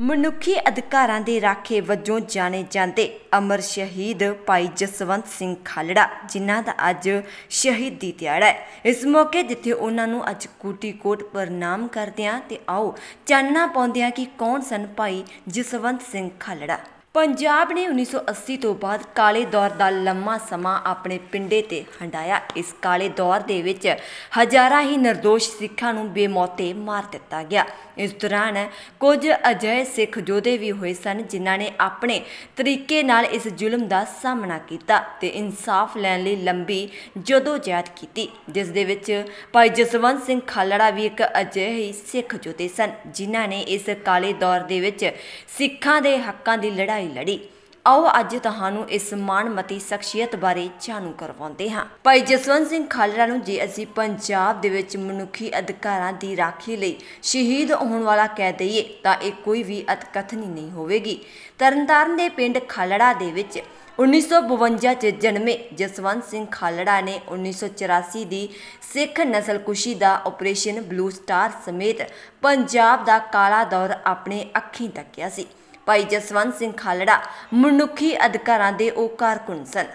ਮਨੁੱਖੀ ਅਧਿਕਾਰਾਂ ਦੇ ਰਾਖੇ ਵਜੋਂ ਜਾਣੇ ਜਾਂਦੇ ਅਮਰ ਸ਼ਹੀਦ ਭਾਈ ਜਸਵੰਤ ਸਿੰਘ ਖਾਲੜਾ ਜਿਨ੍ਹਾਂ ਦਾ ਅੱਜ ਸ਼ਹੀਦੀ ਦਿਹਾੜਾ ਹੈ ਇਸ ਮੌਕੇ ਜਿੱਥੇ ਉਹਨਾਂ ਨੂੰ ਅੱਜ ਕੂਟੀ ਕੋਟ ਪ੍ਰਣਾਮ ਕਰਦੇ ਆਂ ਤੇ ਆਓ ਚਾਨਣਾ ਪਾਉਂਦੇ ਕਿ ਕੌਣ ਸਨ ਭਾਈ ਜਸਵੰਤ ਸਿੰਘ ਖਾਲੜਾ ਪੰਜਾਬ ਨੇ 1980 ਤੋਂ ਬਾਅਦ ਕਾਲੇ ਦੌਰ ਦਾ ਲੰਮਾ ਸਮਾਂ ਆਪਣੇ ਪਿੰਡੇ ਤੇ ਹੰਡਾਇਆ ਇਸ ਕਾਲੇ ਦੌਰ ਦੇ ਵਿੱਚ ਹਜ਼ਾਰਾਂ ਹੀ નિર્ਦੋਸ਼ ਸਿੱਖਾਂ ਨੂੰ ਬੇਮੌਤੇ ਮਾਰ ਦਿੱਤਾ ਗਿਆ ਇਸ ਦੌਰਾਨ ਕੁਝ ਅਜਿਹੇ ਸਿੱਖ ਜੋਧੇ ਵੀ ਹੋਏ ਸਨ ਜਿਨ੍ਹਾਂ ਨੇ ਆਪਣੇ ਤਰੀਕੇ ਨਾਲ ਇਸ ਜ਼ੁਲਮ ਦਾ ਸਾਹਮਣਾ ਕੀਤਾ ਤੇ ਇਨਸਾਫ ਲੈਣ ਲਈ ਲੰਬੀ ਜਦੋਜਹਿਦ ਕੀਤੀ ਜਿਸ ਦੇ ਵਿੱਚ ਭਾਈ ਜਸਵੰਤ ਸਿੰਘ ਖਾਲੜਾ ਵੀ ਇੱਕ ਅਜਿਹੇ ਹੀ ਸਿੱਖ ਜੋਧੇ ਸਨ ਜਿਨ੍ਹਾਂ ਨੇ ਇਸ ਕਾਲੇ ਦੌਰ ਦੇ ਵਿੱਚ ਸਿੱਖਾਂ ਦੇ ਹੱਕਾਂ ਦੀ ਲੜਾਈ ਲੜਾਈ ਲੜੀ ਆਓ ਅੱਜ ਤੁਹਾਨੂੰ ਇਸ ਮਾਨਮਤੀ ਸ਼ਖਸੀਅਤ ਬਾਰੇ ਜਾਣੂ ਕਰਵਾਉਂਦੇ ਹਾਂ ਭਾਈ ਜਸਵੰਤ ਸਿੰਘ ਖਾਲੜਾ ਨੂੰ ਜੇ ਅਸੀਂ ਪੰਜਾਬ ਦੇ ਵਿੱਚ ਮਨੁੱਖੀ ਅਧਿਕਾਰਾਂ ਦੀ ਰਾਖੀ ਲਈ ਸ਼ਹੀਦ ਹੋਣ ਵਾਲਾ ਕਹਿ ਦਈਏ ਤਾਂ ਇਹ ਕੋਈ ਵੀ ਅਤਕਥਨੀ ਨਹੀਂ ਹੋਵੇਗੀ ਤਰਨਤਾਰਨ ਦੇ ਪਿੰਡ ਖਾਲੜਾ ਦੇ ਵਿੱਚ 1952 ਚ ਜਨਮੇ ਜਸਵੰਤ ਸਿੰਘ ਖਾਲੜਾ ਨੇ 1984 ਦੀ ਸਿੱਖ ਨਸਲਕੁਸ਼ੀ ਦਾ ਆਪਰੇਸ਼ਨ ਬਲੂ ਸਟਾਰ ਸਮੇਤ ਪੰਜਾਬ ਦਾ ਕਾਲਾ ਦੌਰ ਆਪਣੇ ਅੱਖੀਂ ਤੱਕਿਆ ਸੀ ਭਾਈ ਜਸਵੰਤ ਸਿੰਘ ਖਾਲੜਾ ਮਨੁੱਖੀ ਅਧਿਕਾਰਾਂ ਦੇ ਉਹ ਕਾਰਕੁਨ ਸਨ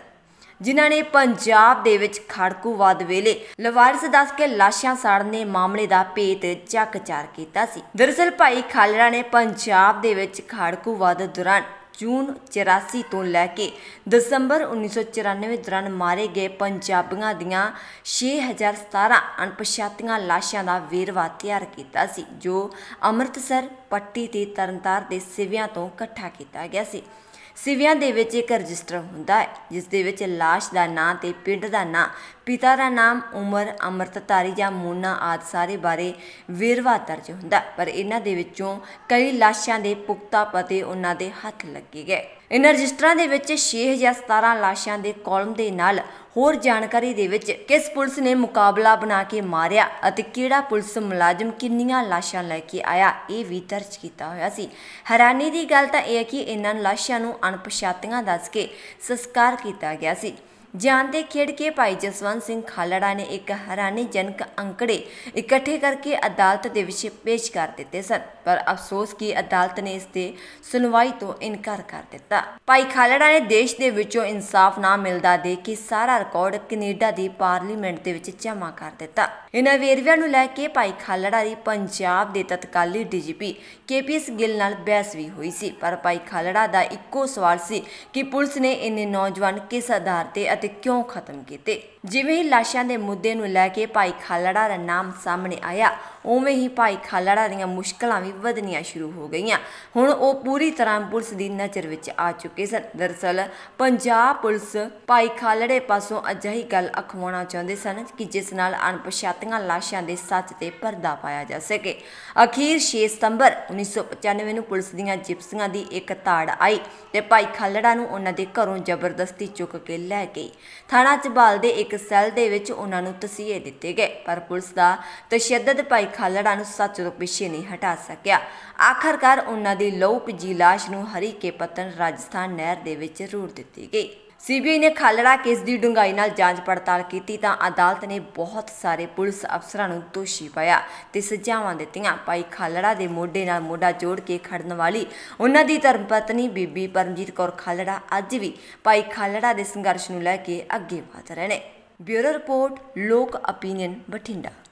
ਜਿਨ੍ਹਾਂ ਨੇ ਪੰਜਾਬ ਦੇ ਵਿੱਚ ਖੜਕੂਵਾਦ ਵੇਲੇ ਲਵਾਰਿਸ ਦੱਸ ਕੇ ਲਾਸ਼ਾਂ ਸਾੜਨੇ ਮਾਮਲੇ ਦਾ ਪੇਤ ਚੱਕਚਾਰ ਕੀਤਾ ਸੀ ਦਰਸਲ ਭਾਈ ਖਾਲੜਾ ਨੇ ਪੰਜਾਬ ਦੇ ਵਿੱਚ ਖੜਕੂਵਾਦ ਦੌਰਾਨ ਜੂਨ 84 ਤੋਂ ਲੈ ਕੇ ਦਸੰਬਰ 1994 ਦੌਰਾਨ ਮਾਰੇ ਗਏ ਪੰਜਾਬੀਆਂ ਦੀਆਂ 6017 ਅਣਪਛਾਤੀਆਂ ਲਾਸ਼ਾਂ ਦਾ ਵੇਰਵਾ ਤਿਆਰ ਕੀਤਾ ਸੀ ਜੋ ਅੰਮ੍ਰਿਤਸਰ ਪੱਟੀ ਤੇ ਤਰਨਤਾਰ ਦੇ ਸਿਵਿਆਂ ਤੋਂ ਇਕੱਠਾ ਕੀਤਾ ਗਿਆ ਸੀ ਸਿਵਿਆਂ ਦੇ ਵਿੱਚ ਇੱਕ ਰਜਿਸਟਰ ਹੁੰਦਾ ਹੈ ਜਿਸ ਦੇ ਵਿੱਚ ਲਾਸ਼ ਦਾ ਨਾਂ ਤੇ ਪਿੰਡ ਦਾ ਨਾਂ ਪਿਤਾ ਦਾ ਨਾਮ ਉਮਰ ਅਮਰਤਧਾਰੀ ਜਾਂ ਮੂਨਾ ਆਦਿ ਸਾਰੇ ਬਾਰੇ ਵੇਰਵਾ ਦਰਜ ਹੁੰਦਾ ਪਰ ਇਹਨਾਂ ਦੇ ਵਿੱਚੋਂ ਕਈ ਲਾਸ਼ਾਂ ਦੇ ਪੁਕਤਾ ਪਤੇ ਉਹਨਾਂ ਦੇ ਹੱਥ ਲੱਗੇ ਗਏ ਇਨ ਰਜਿਸਟਰਾਂ ਦੇ ਵਿੱਚ 6017 ਲਾਸ਼ਾਂ ਦੇ ਕਾਲਮ ਦੇ ਨਾਲ ਹੋਰ ਜਾਣਕਾਰੀ ਦੇ ਵਿੱਚ ਕਿਸ ਪੁਲਿਸ ਨੇ ਮੁਕਾਬਲਾ ਬਣਾ ਕੇ ਮਾਰਿਆ ਅਤੇ ਕਿਹੜਾ ਪੁਲਿਸ ਮੁਲਾਜ਼ਮ ਕਿੰਨੀਆਂ ਲਾਸ਼ਾਂ ਲੈ ਕੇ ਆਇਆ ਇਹ ਵੀ ਦਰਜ ਕੀਤਾ ਹੋਇਆ ਸੀ ਹੈਰਾਨੀ ਦੀ ਗੱਲ ਤਾਂ ਇਹ ਹੈ ਕਿ ਇਹਨਾਂ ਲਾਸ਼ਾਂ ਨੂੰ ਅਣਪਛਾਤੀਆਂ ਦੱਸ ਕੇ ਸੰਸਕਾਰ ਕੀਤਾ ਗਿਆ ਸੀ ਜਾਂਦੇ ਖੇਡ ਕੇ ਭਾਈ ਜਸਵੰਤ ਸਿੰਘ ਖਾਲੜਾ ਨੇ ਇੱਕ ਹੈਰਾਨੀਜਨਕ ਅੰਕੜੇ ਇਕੱਠੇ ਕਰਕੇ ਅਦਾਲਤ ਦੇ ਵਿੱਚ ਪੇਸ਼ ਕਰ ਦਿੱਤੇ ਸਨ ਪਰ ਅਫਸੋਸ ਕਿ ਅਦਾਲਤ ਨੇ ਇਸ ਤੇ ਸੁਣਵਾਈ ਤੋਂ ਇਨਕਾਰ ਕਰ ਦਿੱਤਾ ਭਾਈ ਖਾਲੜਾ ਨੇ ਦੇਸ਼ ਦੇ ਵਿੱਚੋਂ ਇਨਸਾਫ ਨਾ ਮਿਲਦਾ ਦੇ ਕੇ ਸਾਰਾ ਰਿਕਾਰਡ ਕੈਨੇਡਾ ਦੀ ਪਾਰਲੀਮੈਂਟ ਦੇ ਵਿੱਚ ਜਮ੍ਹਾਂ ਕਰ ਦਿੱਤਾ ਇਹਨਾਂ ਵੇਰਵਿਆਂ ਨੂੰ ਲੈ ਕੇ ਭਾਈ ਖਾਲੜਾ ਦੀ ਪੰਜਾਬ ਦੇ ਤਤਕਾਲੀ ਡੀਜੀਪੀ ਕੇਪੀਐਸ ਗਿੱਲ ਨਾਲ ਬਹਿਸ ਵੀ ਹੋਈ ਸੀ ਪਰ ਭਾਈ ਖਾਲੜਾ ਦਾ ਇੱਕੋ ਸਵਾਲ ਸੀ ਕਿ ਪੁਲਿਸ ਨੇ ਇਹਨੇ ਨੌਜਵਾਨ ਕਿਸ ਆਧਾਰ ਤੇ ਅਤੇ ਕਿਉਂ ਖਤਮ ਕੀਤੇ ਜਿਵੇਂ ਹੀ ਲਾਸ਼ਾਂ ਦੇ ਮੁੱਦੇ ਨੂੰ ਲੈ ਕੇ ਭਾਈ ਖਾਲੜਾ ਦਾ ਨਾਮ ਸਾਹਮਣੇ ਆਇਆ ਉਵੇਂ ਹੀ ਭਾਈ ਖਾਲੜਾ ਦੀਆਂ ਮੁਸ਼ਕਲਾਂ ਵੀ ਵਧਣੀਆਂ ਸ਼ੁਰੂ ਹੋ ਗਈਆਂ ਹੁਣ ਉਹ ਪੂਰੀ ਤਰ੍ਹਾਂ ਪੁਲਿਸ ਦੀ ਨਜ਼ਰ ਵਿੱਚ ਆ ਚੁੱਕੇ ਸਨ ਦਰਸਲ ਪੰਜਾਬ ਪੁਲਿਸ ਭਾਈ ਖਾਲੜੇ ਪਾਸੋਂ ਅਜਿਹੀ ਗੱਲ ਅਖਵਾਉਣਾ ਚਾਹੁੰਦੇ ਸਨ ਕਿ ਜਿਸ ਨਾਲ ਅਣਪਛਾਤੀਆਂ ਲਾਸ਼ਾਂ ਦੇ ਸੱਚ ਤੇ ਪਰਦਾ ਪਾਇਆ ਜਾ ਸਕੇ ਅਖੀਰ 6 ਸਤੰਬਰ 1995 ਨੂੰ ਪੁਲਿਸ ਦੀਆਂ ਜਿਪਸੀਆਂ ਦੀ ਇੱਕ ਤਾੜ ਆਈ ਤੇ ਭਾਈ ਖਾਲੜਾ ਨੂੰ ਉਹਨਾਂ ਦੇ ਘਰੋਂ ਜ਼ਬਰਦਸਤੀ ਚੁੱਕ ਕੇ ਲੈ ਗਈ ਥਾਣਾ ਚਬਾਲ ਦੇ ਇੱਕ ਸੈੱਲ ਦੇ ਵਿੱਚ ਉਹਨਾਂ ਨੂੰ ਤਸੀਹੇ ਦਿੱਤੇ ਗਏ ਪਰ ਪੁਲਿਸ ਦਾ ਤਸ਼ੱਦਦ ਭਾਈ ਖਾਲੜਾ ਨੂੰ ਸੱਚ ਤੋਂ ਪਿੱਛੇ ਨਹੀਂ ਹਟਾ ਸਕਿਆ ਆਖਰਕਾਰ ਉਹਨਾਂ ਦੀ ਲੋਕ ਜੀ ਲਾਸ਼ ਨੂੰ ਹਰੀਕੇ ਪਤਨ ਰਾਜਸਥਾਨ ਨਹਿਰ ਦੇ ਵਿੱਚ ਰੂੜ ਦਿੱਤੀ ਗਈ ਸੀਬੀਆਈ ਨੇ ਖਾਲੜਾ ਕੇਸ ਦੀ ਡੂੰਘਾਈ ਨਾਲ ਜਾਂਚ ਪੜਤਾਲ ਕੀਤੀ ਤਾਂ ਅਦਾਲਤ ਨੇ ਬਹੁਤ ਸਾਰੇ ਪੁਲਿਸ ਅਫਸਰਾਂ ਨੂੰ ਦੋਸ਼ੀ ਪਾਇਆ ਤੇ ਸਜ਼ਾਵਾਂ ਦਿੱਤੀਆਂ ਪਾਈ ਖਾਲੜਾ ਦੇ ਮੋਢੇ ਨਾਲ ਮੋਢਾ ਜੋੜ ਕੇ ਖੜਨ ਵਾਲੀ ਉਹਨਾਂ ਦੀ ਧਰਮ ਪਤਨੀ ਬੀਬੀ ਪਰਮਜੀਤ ਕੌਰ ਖਾਲੜਾ ਅੱਜ ਵੀ ਪਾਈ ਖਾਲੜਾ ਦੇ ਸੰਘਰਸ਼ ਨੂੰ ਲੈ ਕੇ ਅੱਗੇ ਵਧ ਰਹੇ ਨੇ ਬਿਊਰੋ ਰਿਪੋਰਟ ਲੋਕ ਆਪੀਨੀਅਨ ਬਠਿੰਡਾ